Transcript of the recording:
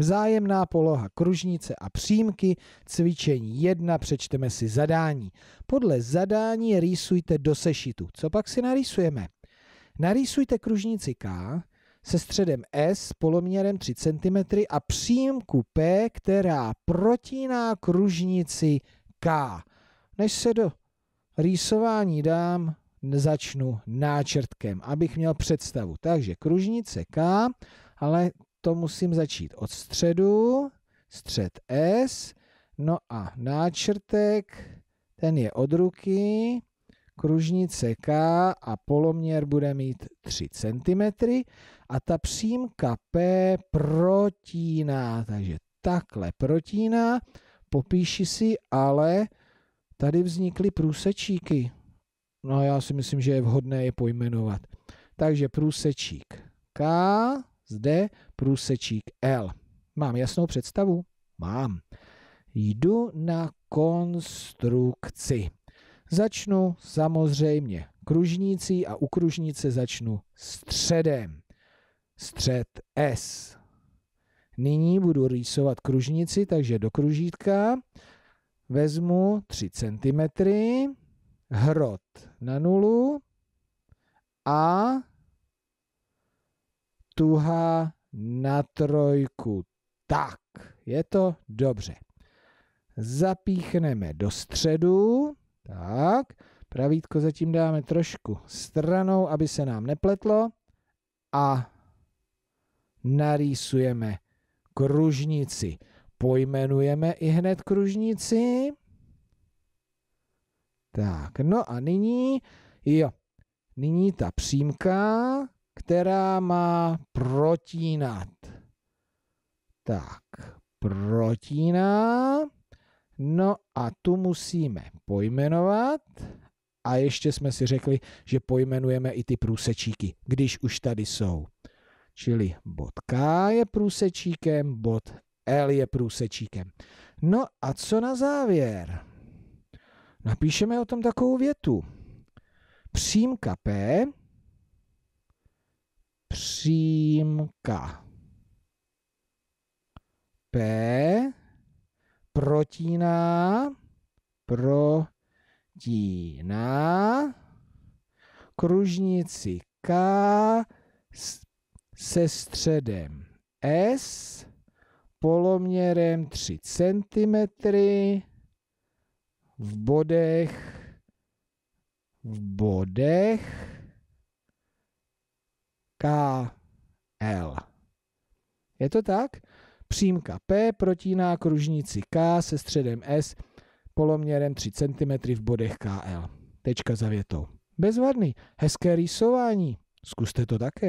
Vzájemná poloha kružnice a přímky, cvičení 1, přečteme si zadání. Podle zadání rýsujte do sešitu. Co pak si narýsujeme? Narýsujte kružnici K se středem S poloměrem 3 cm a přímku P, která protíná kružnici K. Než se do rýsování dám, začnu náčrtkem, abych měl představu. Takže kružnice K, ale to musím začít od středu, střed S, no a náčrtek, ten je od ruky, kružnice K a poloměr bude mít 3 cm a ta přímka P protíná, takže takhle protíná, popíši si, ale tady vznikly průsečíky. No já si myslím, že je vhodné je pojmenovat. Takže průsečík K, zde průsečík L. Mám jasnou představu? Mám. Jdu na konstrukci. Začnu samozřejmě kružnicí a u kružnice začnu středem. Střed S. Nyní budu rýsovat kružnici, takže do kružítka vezmu 3 cm, hrot na nulu a tuha na trojku. Tak, je to dobře. Zapíchneme do středu. Tak, pravítko zatím dáme trošku stranou, aby se nám nepletlo. A narýsujeme kružnici. Pojmenujeme i hned kružnici. Tak, no a nyní, jo, nyní ta přímka, která má protínat. Tak, protíná. No a tu musíme pojmenovat. A ještě jsme si řekli, že pojmenujeme i ty průsečíky, když už tady jsou. Čili bod K je průsečíkem, bod L je průsečíkem. No a co na závěr? Napíšeme o tom takovou větu. Přímka P přímka. P protíná, protíná, kružnici K se středem S, poloměrem 3 cm, v bodech, v bodech KL. Je to tak? Přímka P protíná kružnici K se středem S poloměrem 3 cm v bodech KL. Tečka za větou. Bezvadný, hezké rýsování. Zkuste to také.